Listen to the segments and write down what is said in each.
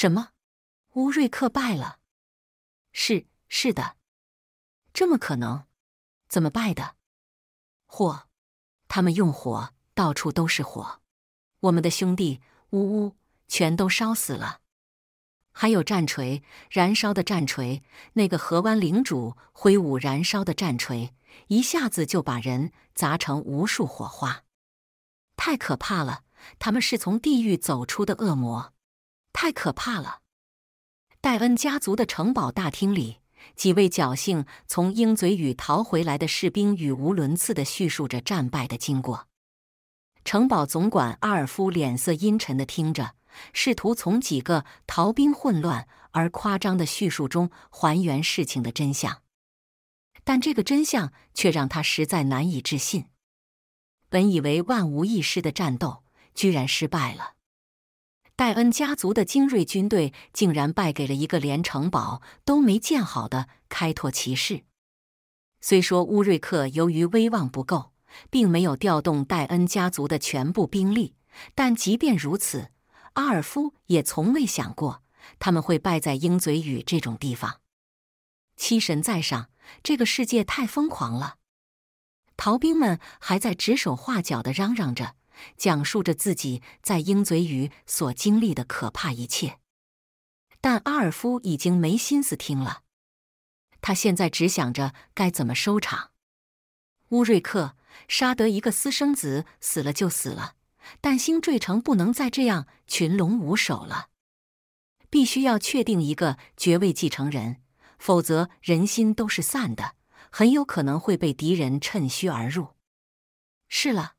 什么？乌瑞克败了？是是的，这么可能？怎么败的？嚯！他们用火，到处都是火，我们的兄弟呜呜，全都烧死了。还有战锤，燃烧的战锤，那个河湾领主挥舞燃烧的战锤，一下子就把人砸成无数火花，太可怕了！他们是从地狱走出的恶魔。太可怕了！戴恩家族的城堡大厅里，几位侥幸从鹰嘴屿逃回来的士兵语无伦次地叙述着战败的经过。城堡总管阿尔夫脸色阴沉地听着，试图从几个逃兵混乱而夸张的叙述中还原事情的真相，但这个真相却让他实在难以置信。本以为万无一失的战斗，居然失败了。戴恩家族的精锐军队竟然败给了一个连城堡都没建好的开拓骑士。虽说乌瑞克由于威望不够，并没有调动戴恩家族的全部兵力，但即便如此，阿尔夫也从未想过他们会败在鹰嘴屿这种地方。七神在上，这个世界太疯狂了！逃兵们还在指手画脚的嚷嚷着。讲述着自己在鹰嘴屿所经历的可怕一切，但阿尔夫已经没心思听了。他现在只想着该怎么收场。乌瑞克沙德一个私生子死了就死了，但星坠城不能再这样群龙无首了。必须要确定一个爵位继承人，否则人心都是散的，很有可能会被敌人趁虚而入。是了。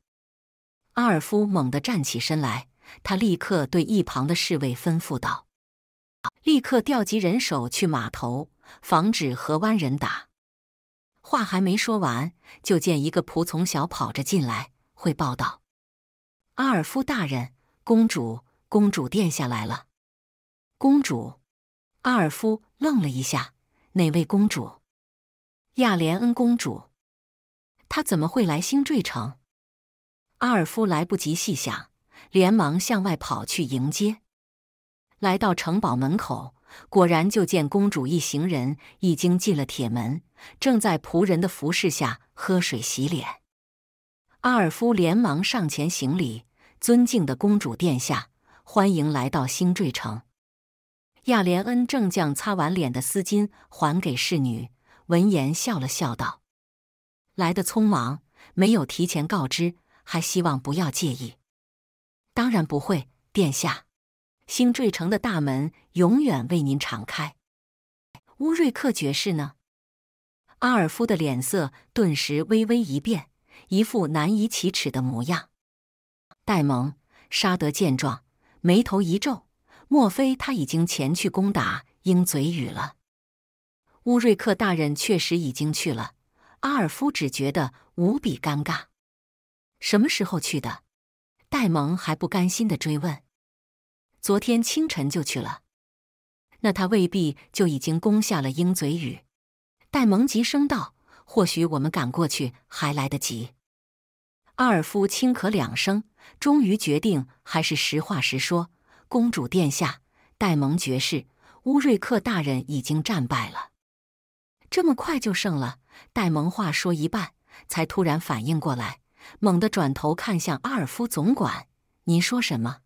阿尔夫猛地站起身来，他立刻对一旁的侍卫吩咐道：“立刻调集人手去码头，防止河湾人打。”话还没说完，就见一个仆从小跑着进来，汇报道：“阿尔夫大人，公主、公主殿下来了。”公主，阿尔夫愣了一下：“哪位公主？亚莲恩公主？她怎么会来星坠城？”阿尔夫来不及细想，连忙向外跑去迎接。来到城堡门口，果然就见公主一行人已经进了铁门，正在仆人的服侍下喝水洗脸。阿尔夫连忙上前行礼：“尊敬的公主殿下，欢迎来到星坠城。”亚连恩正将擦完脸的丝巾还给侍女，闻言笑了笑道：“来的匆忙，没有提前告知。”还希望不要介意，当然不会，殿下。星坠城的大门永远为您敞开。乌瑞克爵士呢？阿尔夫的脸色顿时微微一变，一副难以启齿的模样。戴蒙、沙德见状，眉头一皱，莫非他已经前去攻打鹰嘴羽了？乌瑞克大人确实已经去了。阿尔夫只觉得无比尴尬。什么时候去的？戴蒙还不甘心的追问。昨天清晨就去了。那他未必就已经攻下了鹰嘴屿。戴蒙急声道：“或许我们赶过去还来得及。”阿尔夫轻咳两声，终于决定还是实话实说：“公主殿下，戴蒙爵士，乌瑞克大人已经战败了。这么快就胜了？”戴蒙话说一半，才突然反应过来。猛地转头看向阿尔夫总管，您说什么？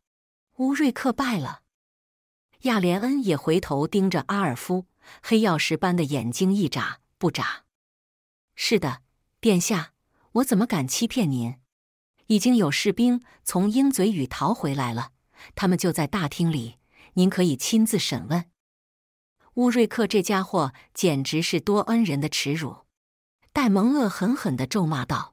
乌瑞克败了。亚连恩也回头盯着阿尔夫，黑曜石般的眼睛一眨不眨。是的，殿下，我怎么敢欺骗您？已经有士兵从鹰嘴屿逃回来了，他们就在大厅里，您可以亲自审问乌瑞克。这家伙简直是多恩人的耻辱！戴蒙恶狠狠地咒骂道。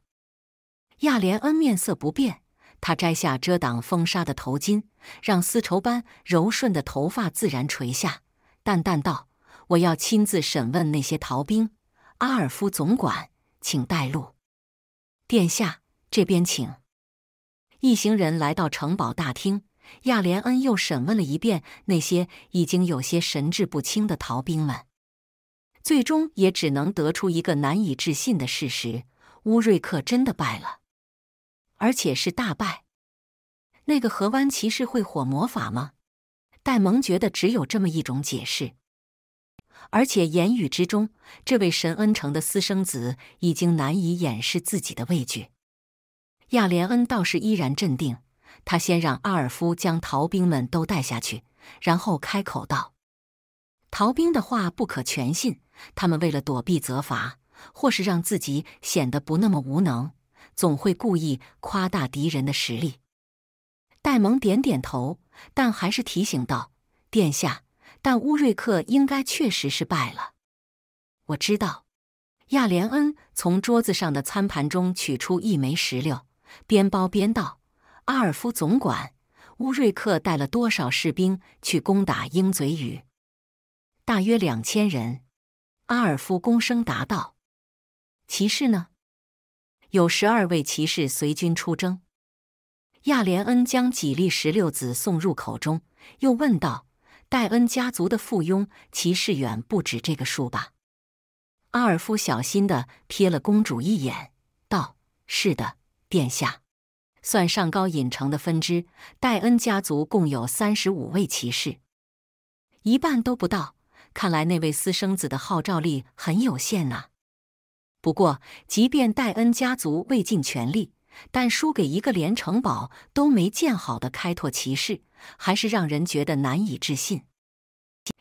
亚连恩面色不变，他摘下遮挡风沙的头巾，让丝绸般柔顺的头发自然垂下，淡淡道：“我要亲自审问那些逃兵。阿尔夫总管，请带路。”“殿下，这边请。”一行人来到城堡大厅，亚连恩又审问了一遍那些已经有些神志不清的逃兵们，最终也只能得出一个难以置信的事实：乌瑞克真的败了。而且是大败。那个河湾骑士会火魔法吗？戴蒙觉得只有这么一种解释。而且言语之中，这位神恩城的私生子已经难以掩饰自己的畏惧。亚连恩倒是依然镇定，他先让阿尔夫将逃兵们都带下去，然后开口道：“逃兵的话不可全信，他们为了躲避责罚，或是让自己显得不那么无能。”总会故意夸大敌人的实力。戴蒙点点头，但还是提醒道：“殿下，但乌瑞克应该确实是败了。”我知道。亚连恩从桌子上的餐盘中取出一枚石榴，边剥边道：“阿尔夫总管，乌瑞克带了多少士兵去攻打鹰嘴羽？”“大约两千人。”阿尔夫躬声答道。“骑士呢？”有十二位骑士随军出征，亚连恩将几粒石榴籽送入口中，又问道：“戴恩家族的附庸骑士远不止这个数吧？”阿尔夫小心的瞥了公主一眼，道：“是的，殿下。算上高隐城的分支，戴恩家族共有三十五位骑士，一半都不到。看来那位私生子的号召力很有限啊。”不过，即便戴恩家族未尽全力，但输给一个连城堡都没建好的开拓骑士，还是让人觉得难以置信。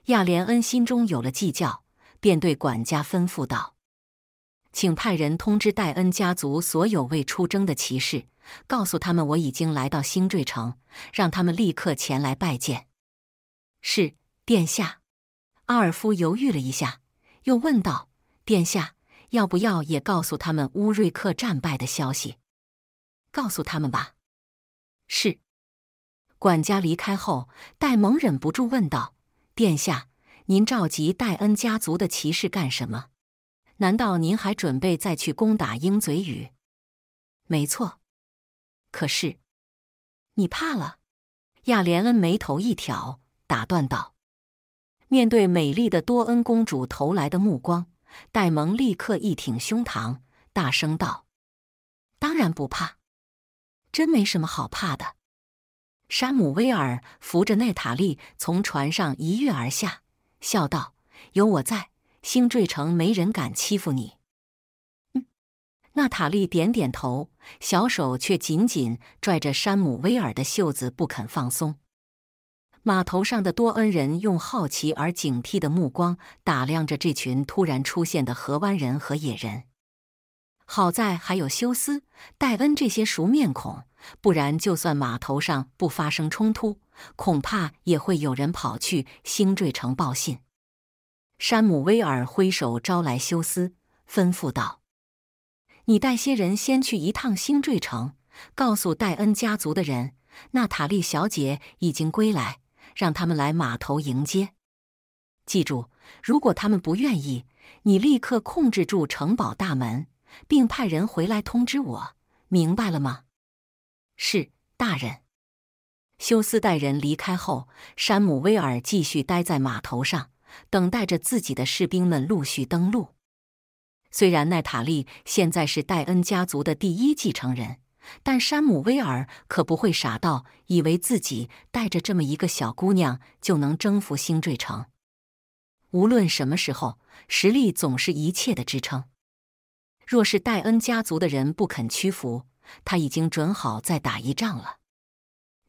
亚连恩心中有了计较，便对管家吩咐道：“请派人通知戴恩家族所有未出征的骑士，告诉他们我已经来到星坠城，让他们立刻前来拜见。”“是，殿下。”阿尔夫犹豫了一下，又问道：“殿下。”要不要也告诉他们乌瑞克战败的消息？告诉他们吧。是。管家离开后，戴蒙忍不住问道：“殿下，您召集戴恩家族的骑士干什么？难道您还准备再去攻打鹰嘴羽？”“没错。”“可是，你怕了？”亚连恩眉头一挑，打断道：“面对美丽的多恩公主投来的目光。”戴蒙立刻一挺胸膛，大声道：“当然不怕，真没什么好怕的。”山姆威尔扶着奈塔莉从船上一跃而下，笑道：“有我在，星坠城没人敢欺负你。”娜塔莉点点头，小手却紧紧拽着山姆威尔的袖子，不肯放松。码头上的多恩人用好奇而警惕的目光打量着这群突然出现的河湾人和野人。好在还有休斯、戴恩这些熟面孔，不然就算码头上不发生冲突，恐怕也会有人跑去星坠城报信。山姆威尔挥手招来休斯，吩咐道：“你带些人先去一趟星坠城，告诉戴恩家族的人，娜塔莉小姐已经归来。”让他们来码头迎接。记住，如果他们不愿意，你立刻控制住城堡大门，并派人回来通知我。明白了吗？是，大人。休斯带人离开后，山姆威尔继续待在码头上，等待着自己的士兵们陆续登陆。虽然奈塔利现在是戴恩家族的第一继承人。但山姆威尔可不会傻到以为自己带着这么一个小姑娘就能征服星坠城。无论什么时候，实力总是一切的支撑。若是戴恩家族的人不肯屈服，他已经准好再打一仗了。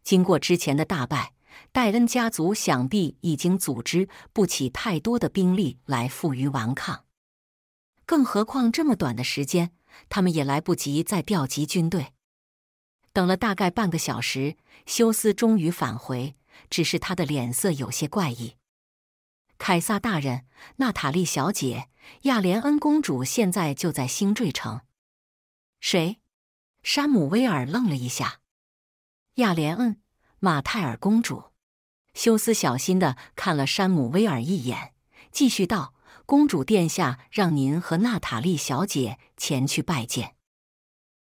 经过之前的大败，戴恩家族想必已经组织不起太多的兵力来负隅顽抗。更何况这么短的时间，他们也来不及再调集军队。等了大概半个小时，休斯终于返回，只是他的脸色有些怪异。凯撒大人、娜塔莉小姐、亚莲恩公主现在就在星坠城。谁？山姆威尔愣了一下。亚莲恩，马泰尔公主。休斯小心的看了山姆威尔一眼，继续道：“公主殿下让您和娜塔莉小姐前去拜见。”